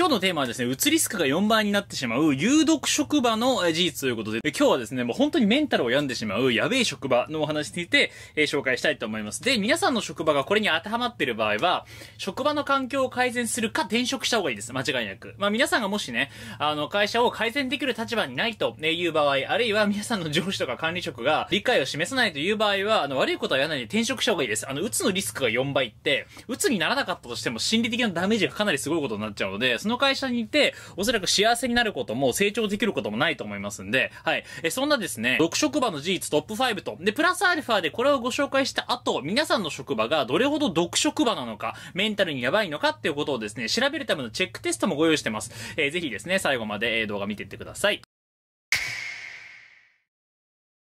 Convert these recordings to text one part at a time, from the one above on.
今日のテーマはですね、うつリスクが4倍になってしまう有毒職場の事実ということで、今日はですね、もう本当にメンタルを病んでしまうやべえ職場のお話について、えー、紹介したいと思います。で、皆さんの職場がこれに当てはまっている場合は、職場の環境を改善するか転職した方がいいです。間違いなく。まあ皆さんがもしね、あの、会社を改善できる立場にないという場合、あるいは皆さんの上司とか管理職が理解を示さないという場合は、あの、悪いことはやらないで転職した方がいいです。あの、うつのリスクが4倍って、うつにならなかったとしても心理的なダメージがかなりすごいことになっちゃうので、そのの会社にいて、おそらく幸せになることも成長できることもないと思いますんで、はい。え、そんなですね、6職場の事実トップ5と、で、プラスアルファでこれをご紹介した後、皆さんの職場がどれほど独職場なのか、メンタルにやばいのかっていうことをですね、調べるためのチェックテストもご用意してます。えー、ぜひですね、最後まで動画見ていってください。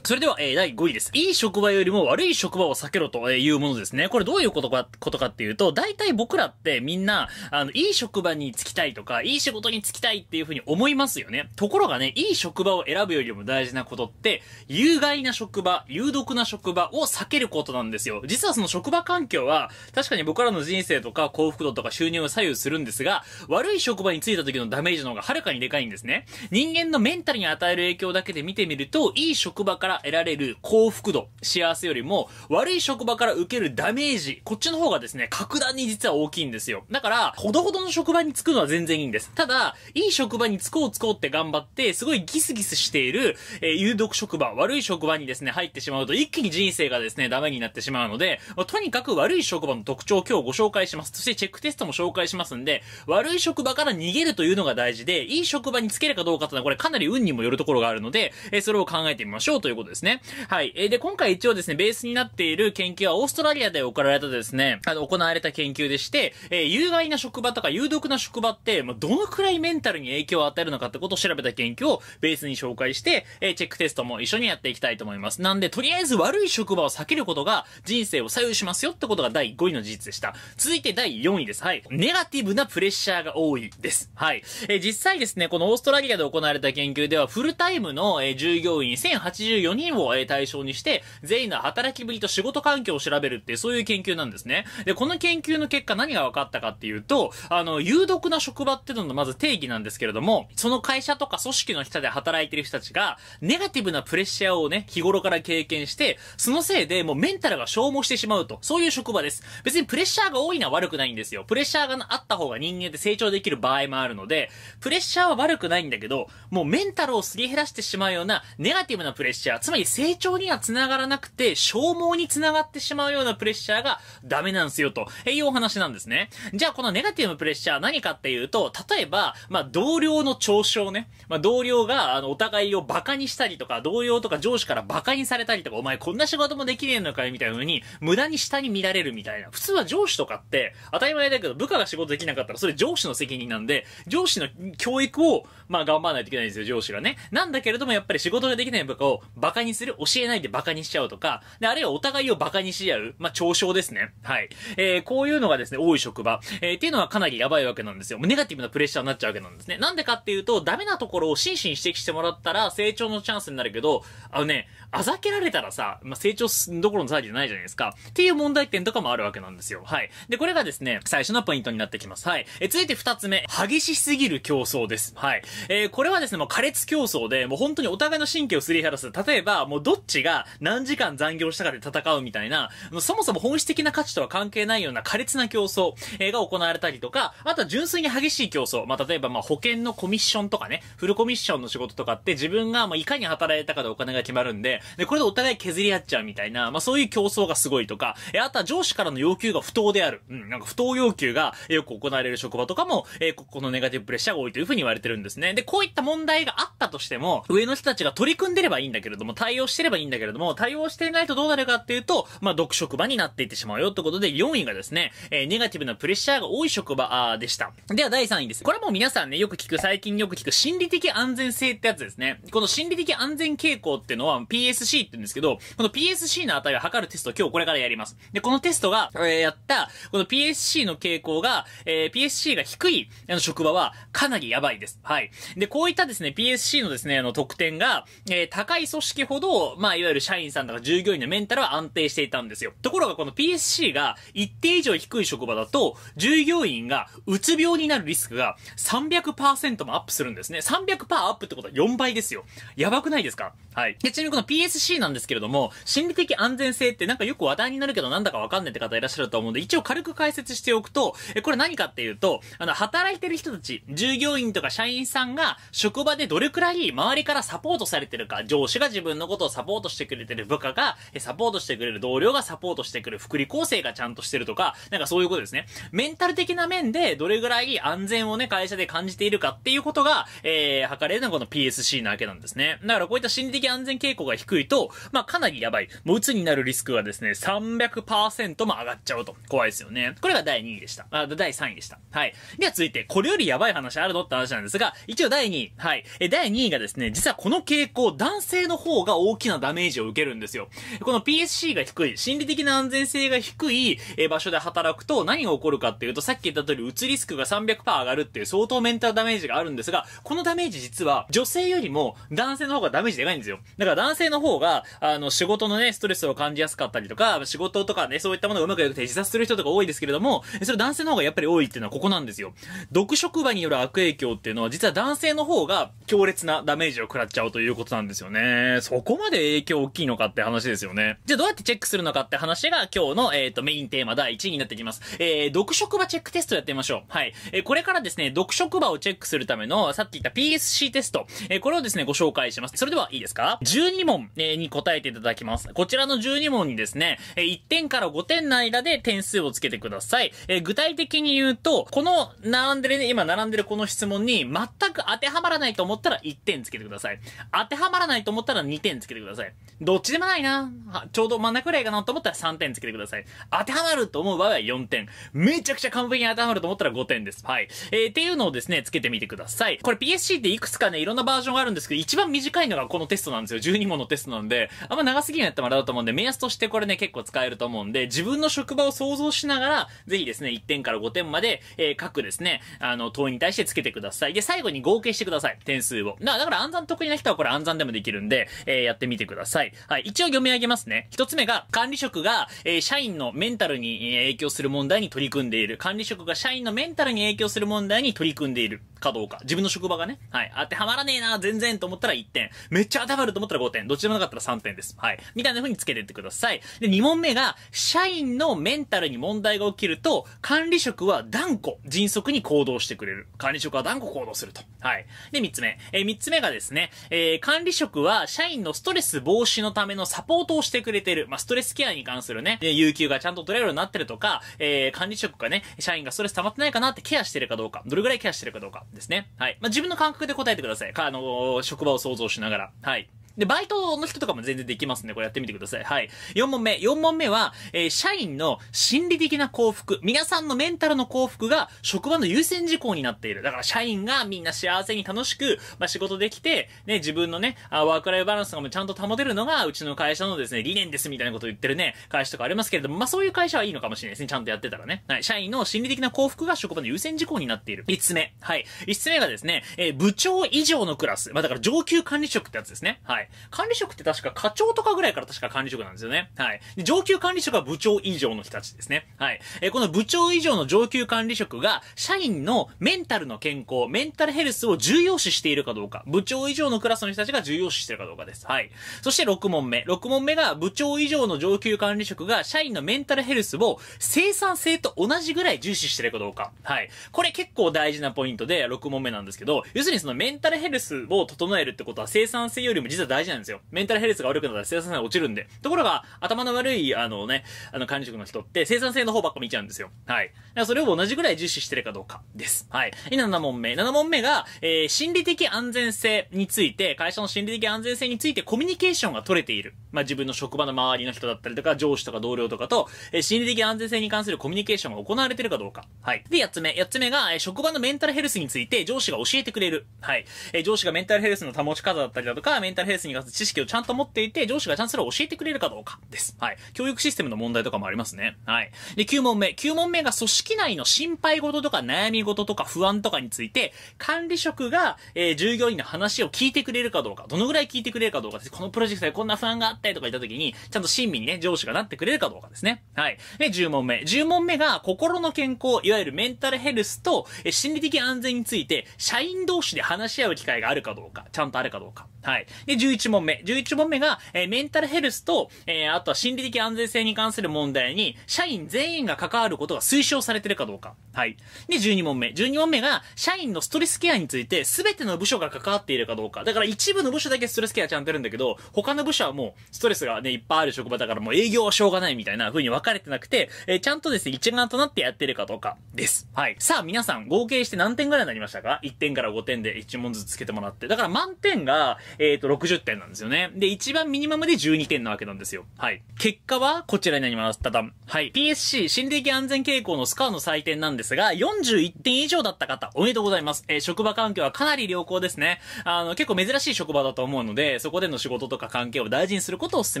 それでは、えー、第5位です。いい職場よりも悪い職場を避けろというものですね。これどういうことか、ことかっていうと、大体僕らってみんな、あの、いい職場に就きたいとか、いい仕事に就きたいっていうふうに思いますよね。ところがね、いい職場を選ぶよりも大事なことって、有害な職場、有毒な職場を避けることなんですよ。実はその職場環境は、確かに僕らの人生とか幸福度とか収入を左右するんですが、悪い職場に就いた時のダメージの方がはるかにでかいんですね。人間のメンタルに与える影響だけで見てみると、いい職場から得られる幸福度、幸せよりも、悪い職場から受けるダメージ、こっちの方がですね、格段に実は大きいんですよ。だから、ほどほどの職場に就くのは全然いいんです。ただ、いい職場に就こう就こうって頑張って、すごいギスギスしている、えー、有毒職場、悪い職場にですね、入ってしまうと、一気に人生がですね、ダメになってしまうので、まあ、とにかく悪い職場の特徴を今日ご紹介します。そしてチェックテストも紹介しますんで、悪い職場から逃げるというのが大事で、いい職場に就けるかどうかというのは、これかなり運にもよるところがあるので、えー、それを考えてみましょうということことですね。はい。えー、で、今回一応ですね、ベースになっている研究はオーストラリアで行われたですね、あの、行われた研究でして、えー、有害な職場とか有毒な職場って、まあ、どのくらいメンタルに影響を与えるのかってことを調べた研究をベースに紹介して、えー、チェックテストも一緒にやっていきたいと思います。なんで、とりあえず悪い職場を避けることが人生を左右しますよってことが第5位の事実でした。続いて第4位です。はい。ネガティブなプレッシャーが多いです。はい。えー、実際ですね、このオーストラリアで行われた研究では、フルタイムの、えー、従業員1084人を、え対象にして、全員の働きぶりと仕事環境を調べるってそういう研究なんですね。で、この研究の結果何が分かったかっていうと、あの、有毒な職場っていうののまず定義なんですけれども、その会社とか組織の人で働いてる人たちが、ネガティブなプレッシャーをね、日頃から経験して、そのせいでもうメンタルが消耗してしまうと、そういう職場です。別にプレッシャーが多いのは悪くないんですよ。プレッシャーがあった方が人間って成長できる場合もあるので、プレッシャーは悪くないんだけど、もうメンタルをすり減らしてしまうようなネガティブなプレッシャー、つまり成長には繋がらなくて、消耗に繋がってしまうようなプレッシャーがダメなんですよ、というお話なんですね。じゃあこのネガティブプレッシャー何かっていうと、例えば、まあ同僚の嘲笑ね。まあ同僚が、あの、お互いをバカにしたりとか、同僚とか上司からバカにされたりとか、お前こんな仕事もできねえのかいみたいなのに、無駄に下に見られるみたいな。普通は上司とかって、当たり前だけど部下が仕事できなかったら、それ上司の責任なんで、上司の教育を、まあ頑張らないといけないんですよ、上司がね。なんだけれどもやっぱり仕事ができない部下をバカカにする、教えないでバカにしちゃうとか、で、あるいはお互いをバカにし合う、まあ、嘲笑ですね。はい。えー、こういうのがですね、多い職場、えー、っていうのはかなりやばいわけなんですよ。もうネガティブなプレッシャーになっちゃうわけなんですね。なんでかっていうと、ダメなところを真摯に指摘してもらったら、成長のチャンスになるけど、あのね、あざけられたらさ、まあ、成長どころの騒ぎじゃないじゃないですか。っていう問題点とかもあるわけなんですよ。はい。で、これがですね、最初のポイントになってきます。はい。え続いて二つ目、激しすぎる競争です。はい。えー、これはですね、もう苛烈競争で、もう本当にお互いの神経をすり減らす。例え例えば、もうどっちが何時間残業したかで戦うみたいな、そもそも本質的な価値とは関係ないような苛烈な競争が行われたりとか、あとは純粋に激しい競争。まあ、例えば、ま、保険のコミッションとかね、フルコミッションの仕事とかって自分が、ま、いかに働いたかでお金が決まるんで、で、これでお互い削り合っちゃうみたいな、まあ、そういう競争がすごいとか、え、あとは上司からの要求が不当である。うん、なんか不当要求がよく行われる職場とかも、えここのネガティブプレッシャーが多いというふうに言われてるんですね。で、こういった問題があったとしても、上の人たちが取り組んでればいいんだけれども、も、対応してればいいんだけれども、対応していないとどうなるかっていうと、まあ、毒職場になっていってしまうよってことで、4位がですね、えー、ネガティブなプレッシャーが多い職場でした。では、第3位です。これも皆さんね、よく聞く、最近よく聞く、心理的安全性ってやつですね。この心理的安全傾向っていうのは PSC って言うんですけど、この PSC の値を測るテスト今日これからやります。で、このテストが、えー、やった、この PSC の傾向が、えー、PSC が低い、あの、職場はかなりやばいです。はい。で、こういったですね、PSC のですね、あの、得点が、えー、高い組織ほど、まあ、いわゆる社員さんとか従業員のメンタルは安定していたんですよ。ところがこの PSC が一定以上低い職場だと、従業員がうつ病になるリスクが300%もアップするんですね。300%アップってことは4倍ですよ。やばくないですかはい。で、ちなみにこの PSC なんですけれども、心理的安全性ってなんかよく話題になるけどなんだかわかんないって方いらっしゃると思うんで、一応軽く解説しておくと、え、これ何かっていうと、あの、働いてる人たち、従業員とか社員さんが職場でどれくらい周りからサポートされてるか、上司が自分分のことをサポートしてくれてる部下が、サポートしてくれる同僚がサポートしてくる、福利厚生がちゃんとしてるとか、なんかそういうことですね。メンタル的な面で、どれぐらい安全をね、会社で感じているかっていうことが、えー、測れるのがこの PSC なわけなんですね。だからこういった心理的安全傾向が低いと、まあかなりやばい。もう鬱になるリスクがですね、300%も上がっちゃうと。怖いですよね。これが第2位でした。あ、第3位でした。はい。では続いて、これよりやばい話あるのって話なんですが、一応第2位。はい。え、第2位がですね、実はこの傾向、男性の方方が大きなダメージを受けるんですよ。この PSC が低い、心理的な安全性が低い、え場所で働くと何が起こるかっていうと、さっき言った通り、うつリスクが300%上がるっていう相当メンタルダメージがあるんですが、このダメージ実は女性よりも男性の方がダメージでかいんですよ。だから男性の方が、あの、仕事のね、ストレスを感じやすかったりとか、仕事とかね、そういったものがうまくよくて自殺する人とか多いですけれども、それ男性の方がやっぱり多いっていうのはここなんですよ。毒職場による悪影響っていうのは、実は男性の方が強烈なダメージを食らっちゃうということなんですよね。そこまで影響大きいのかって話ですよね。じゃあどうやってチェックするのかって話が今日の、えっ、ー、と、メインテーマ第1位になってきます。えー、読職場チェックテストやってみましょう。はい。えー、これからですね、読職場をチェックするための、さっき言った PSC テスト、えー、これをですね、ご紹介します。それではいいですか ?12 問、えー、に答えていただきます。こちらの12問にですね、えー、1点から5点の間で点数をつけてください。えー、具体的に言うと、この、並んでるね、今並んでるこの質問に、全く当てはまらないと思ったら1点つけてください。当てはまらないと思ったら2 2点つけてください。どっちでもないな。ちょうど真ん中くらいかなと思ったら3点つけてください。当てはまると思う場合は4点。めちゃくちゃ完璧に当てはまると思ったら5点です。はい。えー、っていうのをですね、つけてみてください。これ PSC っていくつかね、いろんなバージョンがあるんですけど、一番短いのがこのテストなんですよ。12問のテストなんで、あんま長すぎるのやったらあれだと思うんで、目安としてこれね、結構使えると思うんで、自分の職場を想像しながら、ぜひですね、1点から5点まで、えー、各ですね、あの、問いに対してつけてください。で、最後に合計してください。点数を。だから暗算得意な人はこれ暗算でもできるんで、えー、やってみてください。はい。一応読み上げますね。一つ目が、管理職が、えー、社員のメンタルに影響する問題に取り組んでいる。管理職が社員のメンタルに影響する問題に取り組んでいる。かどうか。自分の職場がね、はい。当てはまらねえな、全然と思ったら1点。めっちゃ当てはまると思ったら5点。どっちでもなかったら3点です。はい。みたいな風につけてってください。で、2問目が、社員のメンタルに問題が起きると、管理職は断固、迅速に行動してくれる。管理職は断固行動すると。はい。で、3つ目。えー、3つ目がですね、えー、管理職は社員のストレス防止のためのサポートをしてくれてる。まあ、ストレスケアに関するね、え有給がちゃんと取れるようになってるとか、えー、管理職がね、社員がストレス溜まってないかなってケアしてるかどうか、どれぐらいケアしてるかどうか。ですね。はい。まあ、自分の感覚で答えてください。あのー、職場を想像しながら。はい。で、バイトの人とかも全然できますね。これやってみてください。はい。4問目。4問目は、えー、社員の心理的な幸福。皆さんのメンタルの幸福が職場の優先事項になっている。だから社員がみんな幸せに楽しく、まあ、仕事できて、ね、自分のね、あワークライフバランスとかもちゃんと保てるのが、うちの会社のですね、理念ですみたいなことを言ってるね、会社とかありますけれども、まあ、そういう会社はいいのかもしれないですね。ちゃんとやってたらね。はい。社員の心理的な幸福が職場の優先事項になっている。5つ目。はい。5つ目がですね、えー、部長以上のクラス。まあ、だから上級管理職ってやつですね。はい。。管理職って確か課長とかぐらいから確か管理職なんですよね。はい。で上級管理職は部長以上の人たちですね。はい。えー、この部長以上の上級管理職が、社員のメンタルの健康、メンタルヘルスを重要視しているかどうか、部長以上のクラスの人たちが重要視しているかどうかです。はい。そして6問目。6問目が、部長以上の上級管理職が、社員のメンタルヘルスを生産性と同じぐらい重視しているかどうか。はい。これ結構大事なポイントで、6問目なんですけど、要するにそのメンタルヘルスを整えるってことは生産性よりも実は大事なんですよ。メンタルヘルスが悪くなったら生産性が落ちるんで。ところが、頭の悪い、あのね、あの管理職の人って生産性の方ばっか見ちゃうんですよ。はい。だからそれを同じぐらい重視してるかどうかです。はい。今7問目。7問目が、えー、心理的安全性について、会社の心理的安全性についてコミュニケーションが取れている。まあ、自分の職場の周りの人だったりとか、上司とか同僚とかと、えー、心理的安全性に関するコミュニケーションが行われてるかどうか。はい。で、8つ目。8つ目が、えー、職場のメンタルヘルスについて上司が教えてくれる。はい。えー、上司がメンタルヘルスの保ち方だったりだとか、メンタルヘルスに関する知識をちゃんと持っていて、上司がちゃんとそれを教えてくれるかどうかです。はい。教育システムの問題とかもありますね。はい。で、9問目。9問目が組織内の心配事とか悩み事とか不安とかについて、管理職が、えー、従業員の話を聞いてくれるかどうか、どのぐらい聞いてくれるかどうかです。このプロジェクトでこんな不安があったりとか言った時に、ちゃんと親身にね、上司がなってくれるかどうかですね。はい。で、10問目。10問目が、心の健康、いわゆるメンタルヘルスと、えー、心理的安全について、社員同士で話し合う機会があるかどうか、ちゃんとあるかどうか。はい。で、11問目。11問目が、えー、メンタルヘルスと、えー、あとは心理的安全性に関する問題に、社員全員が関わることが推奨されてるかどうか。はい。で、12問目。12問目が、社員のストレスケアについて、全ての部署が関わっているかどうか。だから一部の部署だけストレスケアちゃんとやるんだけど、他の部署はもう、ストレスがね、いっぱいある職場だからもう営業はしょうがないみたいな風に分かれてなくて、えー、ちゃんとですね、一丸となってやってるかどうかです。はい。さあ、皆さん、合計して何点ぐらいになりましたか ?1 点から5点で1問ずつつけてもらって。だから満点が、えっ、ー、と、60 10点なんですよね。で、一番ミニマムで12点なわけなんですよ。はい。結果はこちらになります。ただ、はい。PSC、心理的安全傾向のスカーの採点なんですが、41点以上だった方、おめでとうございます。えー、職場環境はかなり良好ですね。あの、結構珍しい職場だと思うので、そこでの仕事とか関係を大事にすることをお勧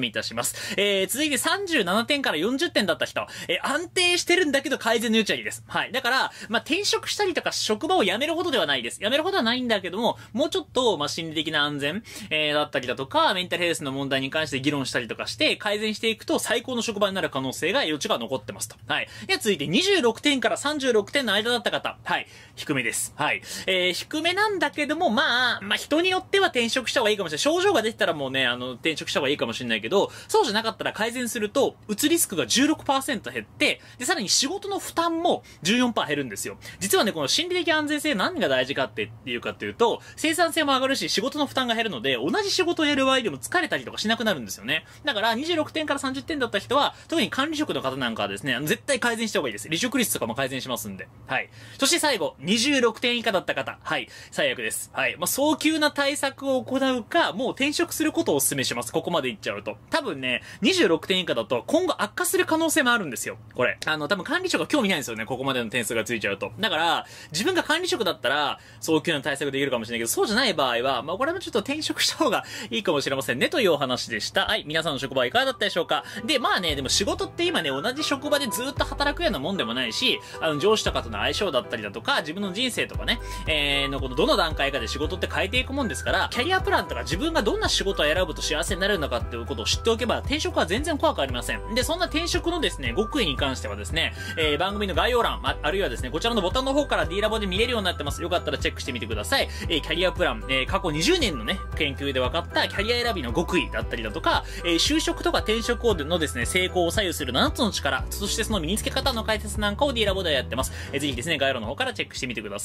めいたします。えー、続いて37点から40点だった人、えー、安定してるんだけど改善の余地ありです。はい。だから、まあ、転職したりとか職場を辞めるほどではないです。辞めるほどはないんだけども、もうちょっと、まあ、心理的な安全、えー、だったりだとか、メンタルヘルスの問題に関して議論したりとかして、改善していくと最高の職場になる可能性が余地が残ってますと。はい。で、続いて26点から36点の間だった方。はい。低めです。はい。えー、低めなんだけども、まあ、まあ人によっては転職した方がいいかもしれない。症状が出てたらもうね、あの、転職した方がいいかもしれないけど、そうじゃなかったら改善すると、うつリスクが16%減って、で、さらに仕事の負担も14%減るんですよ。実はね、この心理的安全性何が大事かっていうかっていうと、生産性も上がるし、仕事の負担が減るので、同じ仕事をやる場合でも疲れたりとかしなくなるんですよね。だから、26点から30点だった人は、特に管理職の方なんかはですね、絶対改善した方がいいです。離職率とかも改善しますんで。はい。そして最後、26点以下だった方。はい。最悪です。はい。まあ、早急な対策を行うか、もう転職することをお勧めします。ここまでいっちゃうと。多分ね、26点以下だと、今後悪化する可能性もあるんですよ。これ。あの、多分管理職が興味ないんですよね。ここまでの点数がついちゃうと。だから、自分が管理職だったら、早急な対策できるかもしれないけど、そうじゃない場合は、まあ、これもちょっと転職した方がいいかもしれませんねというお話でした。はい、皆さんの職場はいかがだったでしょうかで、まあね、でも仕事って今ね、同じ職場でずっと働くようなもんでもないし、あの、上司とかとの相性だったりだとか、自分の人生とかね、えー、のこのどの段階かで仕事って変えていくもんですから、キャリアプランとか自分がどんな仕事を選ぶと幸せになれるのかっていうことを知っておけば、転職は全然怖くありません。で、そんな転職のですね、極意に関してはですね、えー、番組の概要欄、あるいはですね、こちらのボタンの方から D ラボで見れるようになってます。よかったらチェックしてみてください。えー、キャリアプラン、えー、過去20年のね、研究で分かかったキャリア選びの極意だったりだとか、えー、就職とか転職をのですね、成功を左右する7つの力、そしてその身につけ方の解説なんかを D ラボでやってます。えー、ぜひですね、概要欄の方からチェックしてみてください。